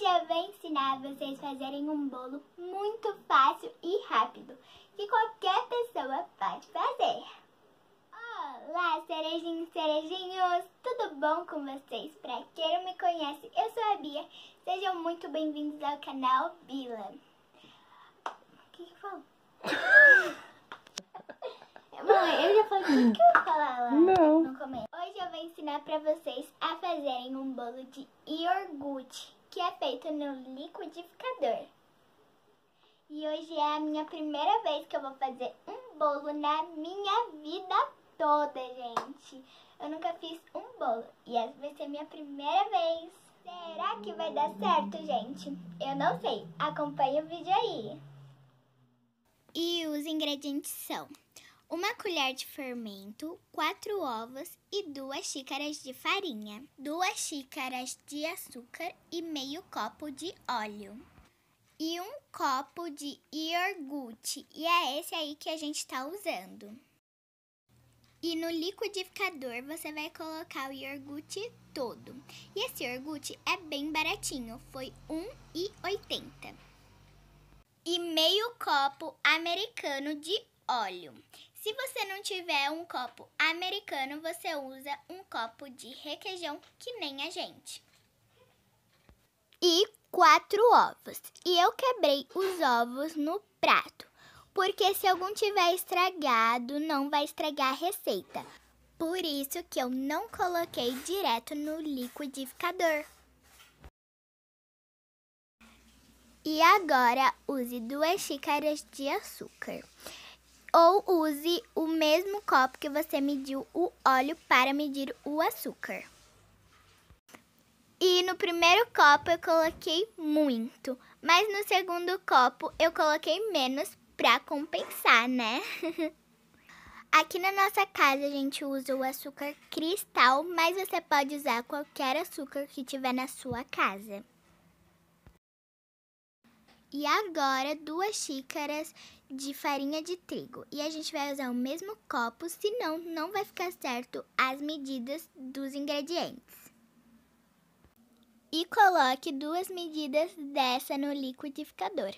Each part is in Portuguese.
Hoje é eu vou ensinar vocês a fazerem um bolo muito fácil e rápido, que qualquer pessoa pode fazer. Olá, cerejinhos, cerejinhos! Tudo bom com vocês? Pra quem não me conhece, eu sou a Bia. Sejam muito bem-vindos ao canal Bila. O que eu falo? Mãe, eu já falei, o que, eu vou falar lá? Não. Hoje eu vou ensinar pra vocês a fazerem um bolo de iogurte que é feito no liquidificador. E hoje é a minha primeira vez que eu vou fazer um bolo na minha vida toda, gente. Eu nunca fiz um bolo e essa vai ser minha primeira vez. Será que vai dar certo, gente? Eu não sei. Acompanhe o vídeo aí. E os ingredientes são uma colher de fermento, quatro ovos e duas xícaras de farinha, duas xícaras de açúcar e meio copo de óleo. E um copo de iogurte, e é esse aí que a gente está usando. E no liquidificador você vai colocar o iogurte todo. E esse iogurte é bem baratinho, foi R$ 1,80. E meio copo americano de óleo. Se você não tiver um copo americano, você usa um copo de requeijão que nem a gente. E quatro ovos. E eu quebrei os ovos no prato, porque se algum tiver estragado, não vai estragar a receita. Por isso que eu não coloquei direto no liquidificador. E agora use duas xícaras de açúcar ou use o mesmo copo que você mediu o óleo para medir o açúcar. E no primeiro copo eu coloquei muito, mas no segundo copo eu coloquei menos para compensar, né? Aqui na nossa casa a gente usa o açúcar cristal, mas você pode usar qualquer açúcar que tiver na sua casa. E agora duas xícaras de farinha de trigo. E a gente vai usar o mesmo copo, senão não vai ficar certo as medidas dos ingredientes. E coloque duas medidas dessa no liquidificador.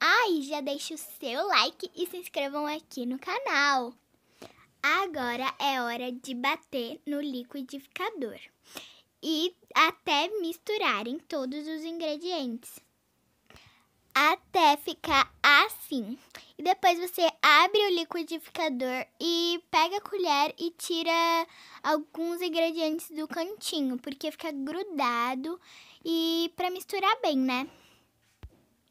Aí ah, já deixe o seu like e se inscrevam aqui no canal. Agora é hora de bater no liquidificador e até misturarem todos os ingredientes até ficar assim. E depois você abre o liquidificador e pega a colher e tira alguns ingredientes do cantinho, porque fica grudado e para misturar bem, né?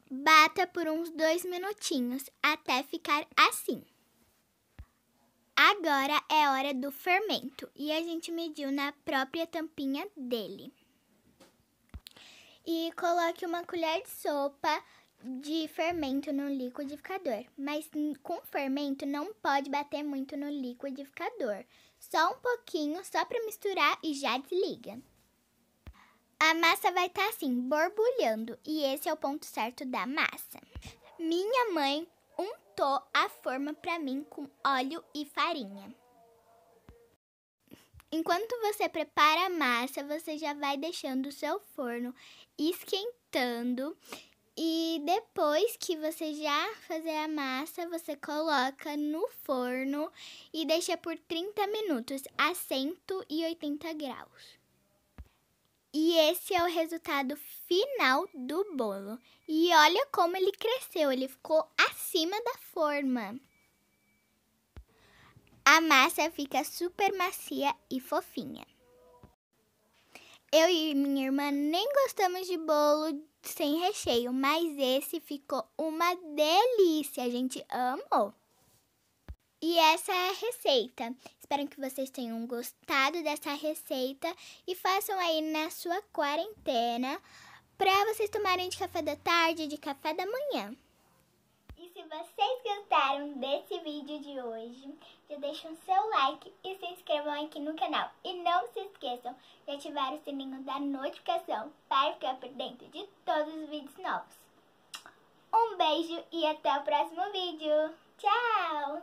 Bata por uns dois minutinhos até ficar assim. Agora é hora do fermento e a gente mediu na própria tampinha dele. E coloque uma colher de sopa de fermento no liquidificador, mas com fermento não pode bater muito no liquidificador. Só um pouquinho, só para misturar e já desliga. A massa vai estar tá assim, borbulhando, e esse é o ponto certo da massa. Minha mãe untou a forma para mim com óleo e farinha. Enquanto você prepara a massa, você já vai deixando o seu forno esquentando e depois que você já fazer a massa, você coloca no forno e deixa por 30 minutos a 180 graus. E esse é o resultado final do bolo. E olha como ele cresceu, ele ficou acima da forma. A massa fica super macia e fofinha. Eu e minha irmã nem gostamos de bolo sem recheio, mas esse ficou uma delícia, a gente amou. E essa é a receita. Espero que vocês tenham gostado dessa receita e façam aí na sua quarentena para vocês tomarem de café da tarde, de café da manhã. E se você gostaram desse vídeo de hoje, já deixam seu like e se inscrevam aqui no canal. E não se esqueçam de ativar o sininho da notificação para ficar por dentro de todos os vídeos novos. Um beijo e até o próximo vídeo. Tchau!